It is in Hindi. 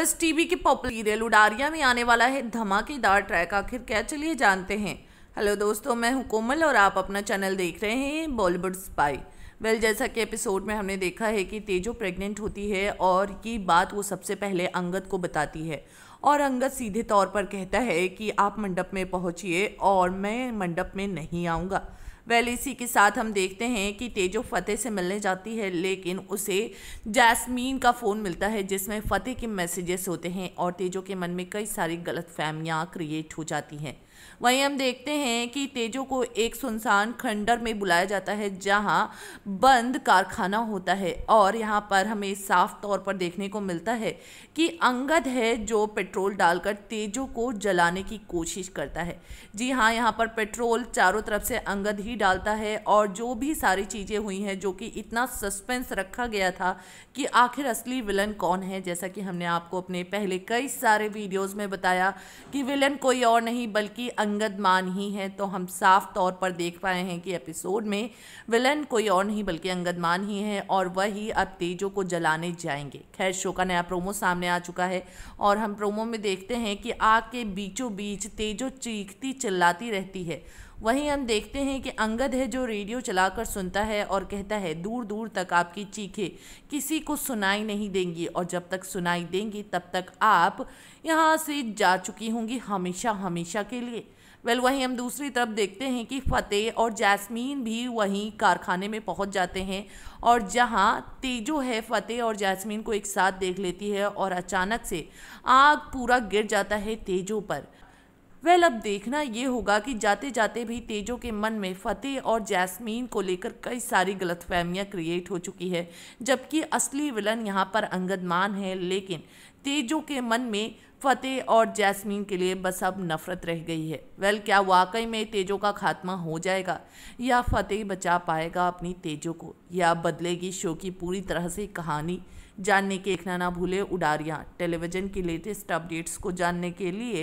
प्लस टीवी के पॉपुलर सीरियल उडारिया में आने वाला है धमाकेदार ट्रैक आखिर क्या चलिए जानते हैं हेलो दोस्तों मैं हूं कोमल और आप अपना चैनल देख रहे हैं बॉलीवुड स्पाई वेल well, जैसा कि एपिसोड में हमने देखा है कि तेजो प्रेग्नेंट होती है और ये बात वो सबसे पहले अंगद को बताती है और अंगद सीधे तौर पर कहता है कि आप मंडप में पहुंचिए और मैं मंडप में नहीं आऊँगा वेल इसी के साथ हम देखते हैं कि तेजो फतेह से मिलने जाती है लेकिन उसे जैस्मीन का फ़ोन मिलता है जिसमें फ़तेह के मैसेजेस होते हैं और तेजो के मन में कई सारी गलत फहमियाँ क्रिएट हो जाती हैं वहीं हम देखते हैं कि तेजो को एक सुनसान खंडर में बुलाया जाता है जहां बंद कारखाना होता है और यहां पर हमें साफ तौर पर देखने को मिलता है कि अंगद है जो पेट्रोल डालकर तेजो को जलाने की कोशिश करता है जी हाँ यहां पर पेट्रोल चारों तरफ से अंगद ही डालता है और जो भी सारी चीज़ें हुई हैं जो कि इतना सस्पेंस रखा गया था कि आखिर असली विलन कौन है जैसा कि हमने आपको अपने पहले कई सारे वीडियोज़ में बताया कि विलन कोई और नहीं बल्कि अंगद मान ही हैं तो हम साफ तौर पर देख पाए हैं कि एपिसोड में विलन कोई और नहीं बल्कि अंगद मान ही है और वही अब तेजो को जलाने जाएंगे खैर शो का नया प्रोमो सामने आ चुका है और हम प्रोमो में देखते हैं कि आग के बीचों बीच तेजो चीखती चिल्लाती रहती है वहीं हम देखते हैं कि अंगद है जो रेडियो चलाकर सुनता है और कहता है दूर दूर तक आपकी चीखें किसी को सुनाई नहीं देंगी और जब तक सुनाई देंगी तब तक आप यहाँ से जा चुकी होंगी हमेशा हमेशा के लिए वेल वहीं हम दूसरी तरफ देखते हैं कि फ़तेह और जैस्मीन भी वहीं कारखाने में पहुंच जाते हैं और जहां तेजो है फ़तेह और जैस्मीन को एक साथ देख लेती है और अचानक से आग पूरा गिर जाता है तेजो पर वेल अब देखना ये होगा कि जाते जाते भी तेजो के मन में फतेह और जैस्मीन को लेकर कई सारी गलतफहमियां क्रिएट हो चुकी है जबकि असली विलन यहाँ पर अंगदमान है लेकिन तेजो के मन में फतेह और जैस्मीन के लिए बस अब नफरत रह गई है वेल क्या वाकई में तेजो का खात्मा हो जाएगा या फतेह बचा पाएगा अपनी तेजो को या बदलेगी शो की पूरी तरह से कहानी जानने के देखना ना भूले उडारियाँ टेलीविज़न की लेटेस्ट अपडेट्स को जानने के लिए